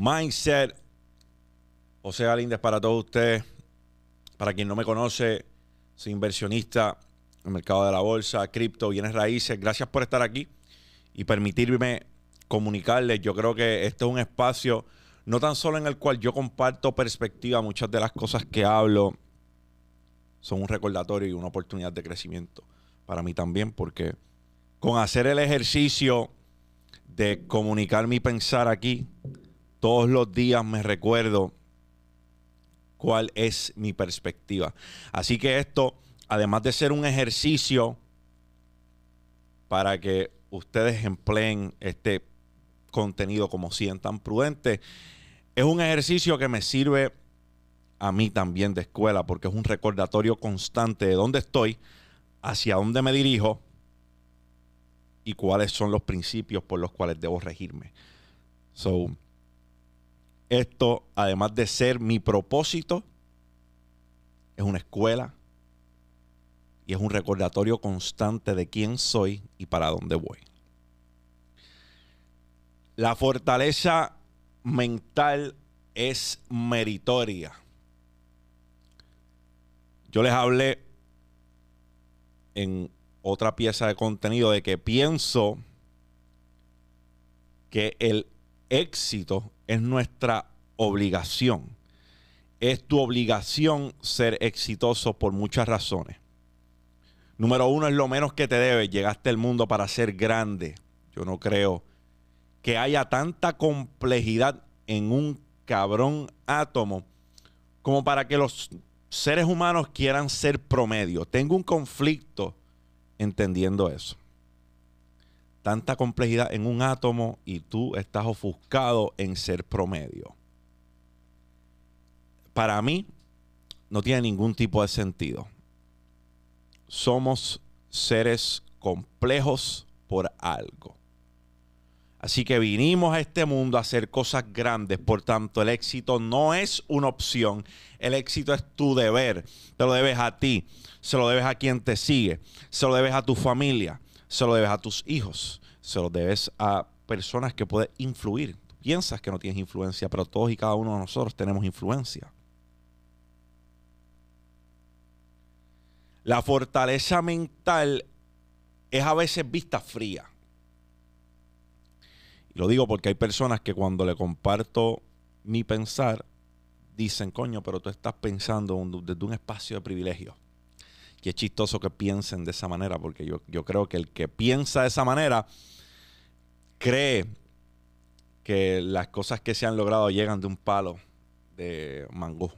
Mindset. O sea, para todos ustedes, para quien no me conoce, soy inversionista en el mercado de la bolsa, cripto, bienes raíces. Gracias por estar aquí y permitirme comunicarles. Yo creo que este es un espacio no tan solo en el cual yo comparto perspectiva, muchas de las cosas que hablo son un recordatorio y una oportunidad de crecimiento para mí también, porque con hacer el ejercicio de comunicar mi pensar aquí, todos los días me recuerdo cuál es mi perspectiva. Así que esto, además de ser un ejercicio para que ustedes empleen este contenido como sientan prudente, es un ejercicio que me sirve a mí también de escuela, porque es un recordatorio constante de dónde estoy, hacia dónde me dirijo y cuáles son los principios por los cuales debo regirme. So, esto, además de ser mi propósito, es una escuela y es un recordatorio constante de quién soy y para dónde voy. La fortaleza mental es meritoria. Yo les hablé en otra pieza de contenido de que pienso que el éxito es nuestra obligación. Es tu obligación ser exitoso por muchas razones. Número uno es lo menos que te debes. Llegaste al mundo para ser grande. Yo no creo que haya tanta complejidad en un cabrón átomo como para que los seres humanos quieran ser promedio. Tengo un conflicto entendiendo eso tanta complejidad en un átomo y tú estás ofuscado en ser promedio. Para mí, no tiene ningún tipo de sentido. Somos seres complejos por algo. Así que vinimos a este mundo a hacer cosas grandes. Por tanto, el éxito no es una opción. El éxito es tu deber. Te lo debes a ti. Se lo debes a quien te sigue. Se lo debes a tu familia se lo debes a tus hijos, se lo debes a personas que pueden influir. Tú piensas que no tienes influencia, pero todos y cada uno de nosotros tenemos influencia. La fortaleza mental es a veces vista fría. Y lo digo porque hay personas que cuando le comparto mi pensar, dicen, coño, pero tú estás pensando desde un espacio de privilegio que es chistoso que piensen de esa manera, porque yo, yo creo que el que piensa de esa manera cree que las cosas que se han logrado llegan de un palo de mango.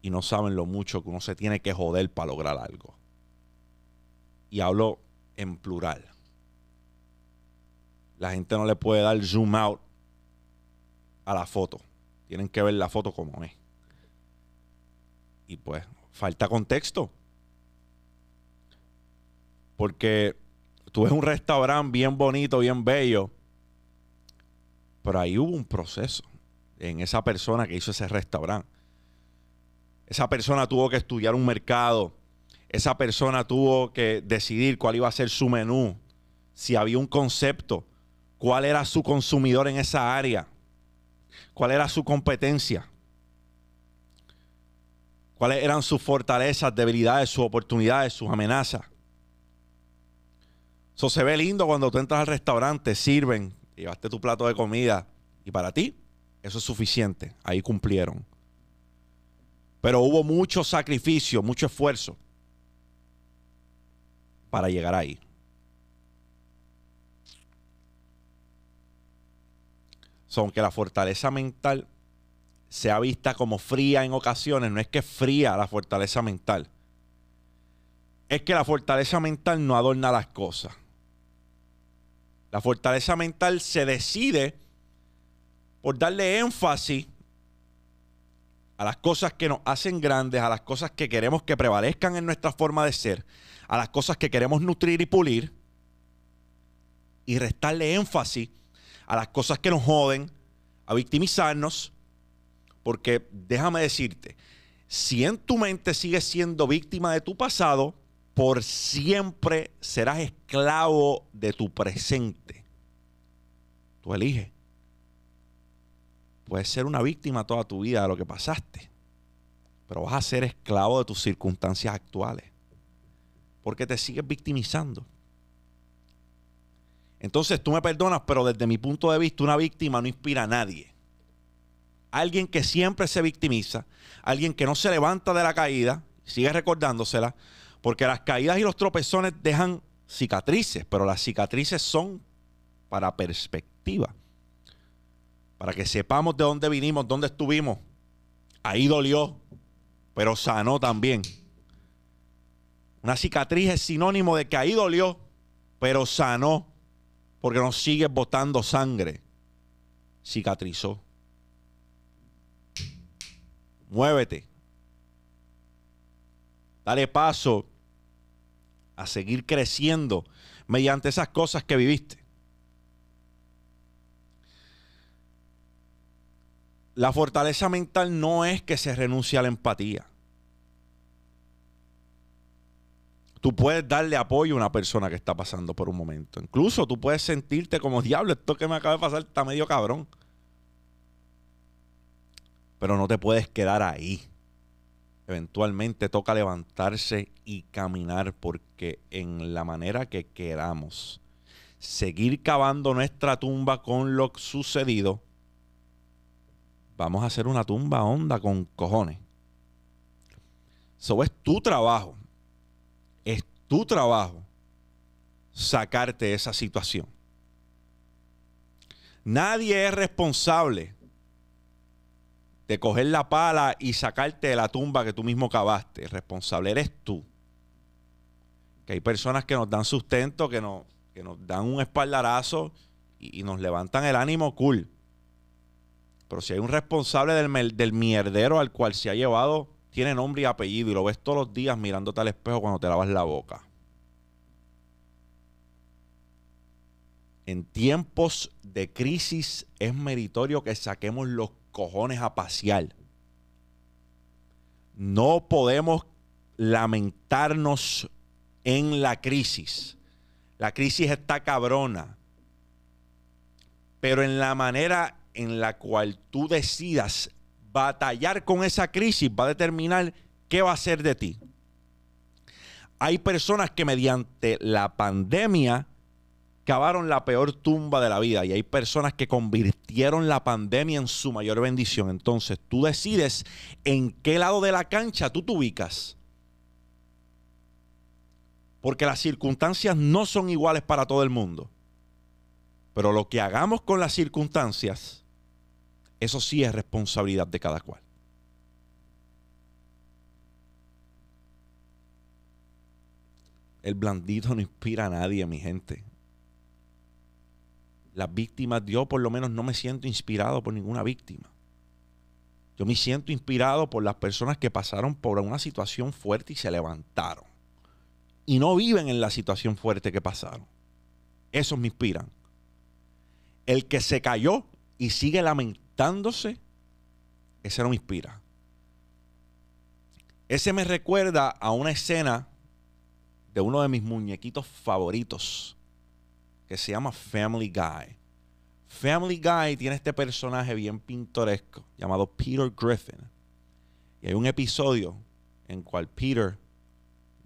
Y no saben lo mucho que uno se tiene que joder para lograr algo. Y hablo en plural. La gente no le puede dar zoom out a la foto. Tienen que ver la foto como es. Y pues, falta contexto. Porque tú ves un restaurante bien bonito, bien bello, pero ahí hubo un proceso en esa persona que hizo ese restaurante. Esa persona tuvo que estudiar un mercado, esa persona tuvo que decidir cuál iba a ser su menú, si había un concepto, cuál era su consumidor en esa área, cuál era su competencia cuáles eran sus fortalezas, debilidades, sus oportunidades, sus amenazas. Eso se ve lindo cuando tú entras al restaurante, sirven, llevaste tu plato de comida y para ti eso es suficiente. Ahí cumplieron. Pero hubo mucho sacrificio, mucho esfuerzo para llegar ahí. Son que la fortaleza mental ha vista como fría en ocasiones, no es que fría la fortaleza mental. Es que la fortaleza mental no adorna las cosas. La fortaleza mental se decide por darle énfasis a las cosas que nos hacen grandes, a las cosas que queremos que prevalezcan en nuestra forma de ser, a las cosas que queremos nutrir y pulir, y restarle énfasis a las cosas que nos joden, a victimizarnos, porque déjame decirte, si en tu mente sigues siendo víctima de tu pasado, por siempre serás esclavo de tu presente. Tú eliges. Puedes ser una víctima toda tu vida de lo que pasaste, pero vas a ser esclavo de tus circunstancias actuales, porque te sigues victimizando. Entonces tú me perdonas, pero desde mi punto de vista una víctima no inspira a nadie alguien que siempre se victimiza, alguien que no se levanta de la caída, sigue recordándosela, porque las caídas y los tropezones dejan cicatrices, pero las cicatrices son para perspectiva, para que sepamos de dónde vinimos, dónde estuvimos. Ahí dolió, pero sanó también. Una cicatriz es sinónimo de que ahí dolió, pero sanó, porque nos sigue botando sangre. Cicatrizó muévete. Dale paso a seguir creciendo mediante esas cosas que viviste. La fortaleza mental no es que se renuncie a la empatía. Tú puedes darle apoyo a una persona que está pasando por un momento. Incluso tú puedes sentirte como diablo, esto que me acaba de pasar está medio cabrón. Pero no te puedes quedar ahí. Eventualmente toca levantarse y caminar porque en la manera que queramos seguir cavando nuestra tumba con lo sucedido, vamos a hacer una tumba honda con cojones. Eso es tu trabajo. Es tu trabajo sacarte de esa situación. Nadie es responsable de coger la pala y sacarte de la tumba que tú mismo cavaste. El responsable eres tú. Que hay personas que nos dan sustento, que nos, que nos dan un espaldarazo y, nos levantan el ánimo, cool. Pero si hay un responsable del, del mierdero al cual se ha llevado, tiene nombre y apellido y lo ves todos los días mirándote al espejo cuando te lavas la boca. En tiempos de crisis es meritorio que saquemos los cojones a pasear. No podemos lamentarnos en la crisis. La crisis está cabrona. Pero en la manera en la cual tú decidas batallar con esa crisis va a determinar qué va a ser de ti. Hay personas que mediante la pandemia cavaron la peor tumba de la vida y hay personas que convirtieron la pandemia en su mayor bendición. Entonces tú decides en qué lado de la cancha tú te ubicas. Porque las circunstancias no son iguales para todo el mundo. Pero lo que hagamos con las circunstancias, eso sí es responsabilidad de cada cual. El blandito no inspira a nadie, mi gente las víctimas, yo por lo menos no me siento inspirado por ninguna víctima. Yo me siento inspirado por las personas que pasaron por una situación fuerte y se levantaron. Y no viven en la situación fuerte que pasaron. Esos me inspiran. El que se cayó y sigue lamentándose, ese no me inspira. Ese me recuerda a una escena de uno de mis muñequitos favoritos que se llama Family Guy. Family Guy tiene este personaje bien pintoresco llamado Peter Griffin. Y hay un episodio en cual Peter,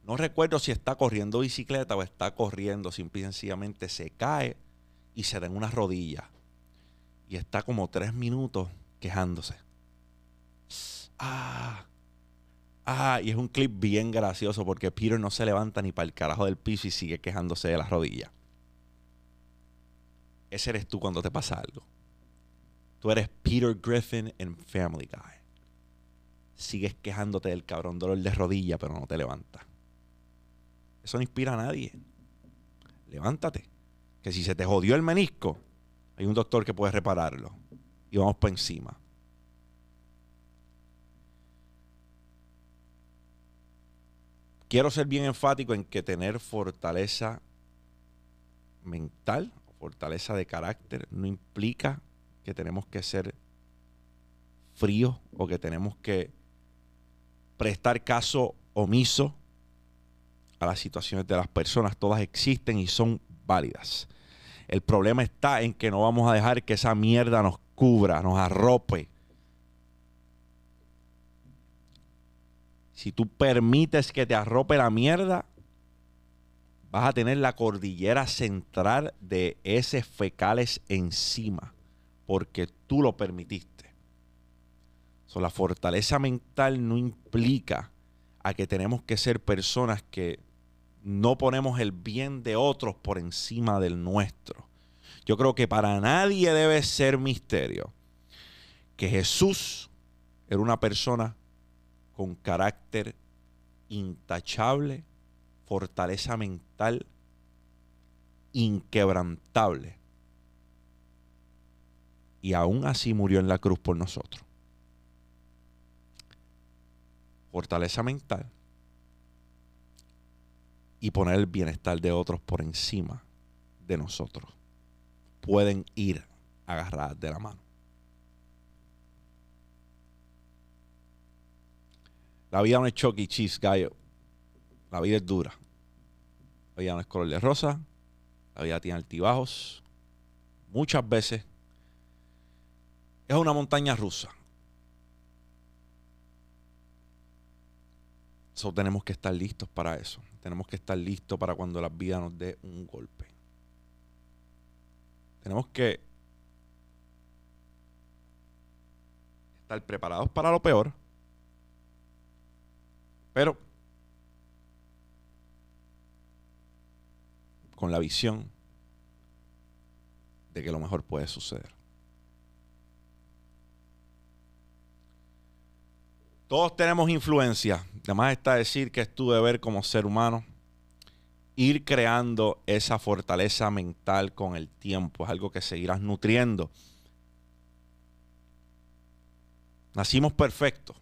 no recuerdo si está corriendo bicicleta o está corriendo, sencillamente se cae y se da en unas rodillas. Y está como tres minutos quejándose. Ah, ah, y es un clip bien gracioso porque Peter no se levanta ni para el carajo del piso y sigue quejándose de las rodillas. Ese eres tú cuando te pasa algo. Tú eres Peter Griffin en Family Guy. Sigues quejándote del cabrón dolor de rodilla, pero no te levantas. Eso no inspira a nadie. Levántate. Que si se te jodió el menisco, hay un doctor que puede repararlo. Y vamos por encima. Quiero ser bien enfático en que tener fortaleza mental fortaleza de carácter no implica que tenemos que ser fríos o que tenemos que prestar caso omiso a las situaciones de las personas. Todas existen y son válidas. El problema está en que no vamos a dejar que esa mierda nos cubra, nos arrope. Si tú permites que te arrope la mierda, vas a tener la cordillera central de esos fecales encima, porque tú lo permitiste. la fortaleza mental no implica a que tenemos que ser personas que no ponemos el bien de otros por encima del nuestro. Yo creo que para nadie debe ser misterio que Jesús era una persona con carácter intachable fortaleza mental inquebrantable. Y aún así murió en la cruz por nosotros. Fortaleza mental y poner el bienestar de otros por encima de nosotros. Pueden ir agarradas de la mano. La vida no es y e. Cheese, gallo. La vida es dura. La vida no es color de rosa. La vida tiene altibajos. Muchas veces es una montaña rusa. tenemos que estar listos para eso. Tenemos que estar listos para cuando la vida nos dé un golpe. Tenemos que estar preparados para lo peor, pero con la visión de que lo mejor puede suceder. Todos tenemos influencia. Además está decir que es tu deber como ser humano ir creando esa fortaleza mental con el tiempo. Es algo que seguirás nutriendo. Nacimos perfectos.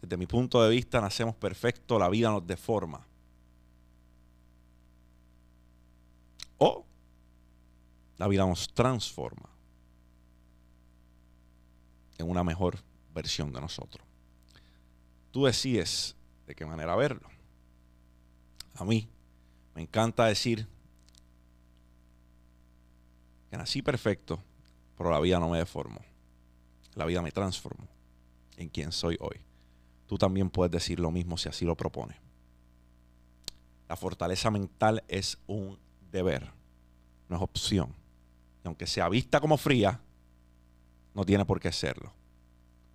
Desde mi punto de vista, nacemos perfectos. La vida nos deforma. o la vida nos transforma en una mejor versión de nosotros. Tú decides de qué manera verlo. A mí me encanta decir que nací perfecto, pero la vida no me deformó. La vida me transformó en quien soy hoy. Tú también puedes decir lo mismo si así lo propones. La fortaleza mental es un ver, no es opción. Y aunque sea vista como fría, no tiene por qué serlo.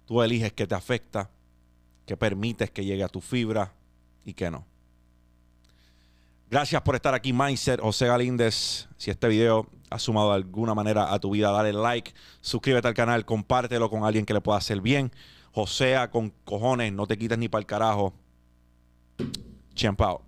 Tú eliges qué te afecta, qué permites que llegue a tu fibra y qué no. Gracias por estar aquí, Mindset José Galíndez. Si este video ha sumado de alguna manera a tu vida, dale like, suscríbete al canal, compártelo con alguien que le pueda hacer bien. José, con cojones, no te quites ni para el carajo. Champ out.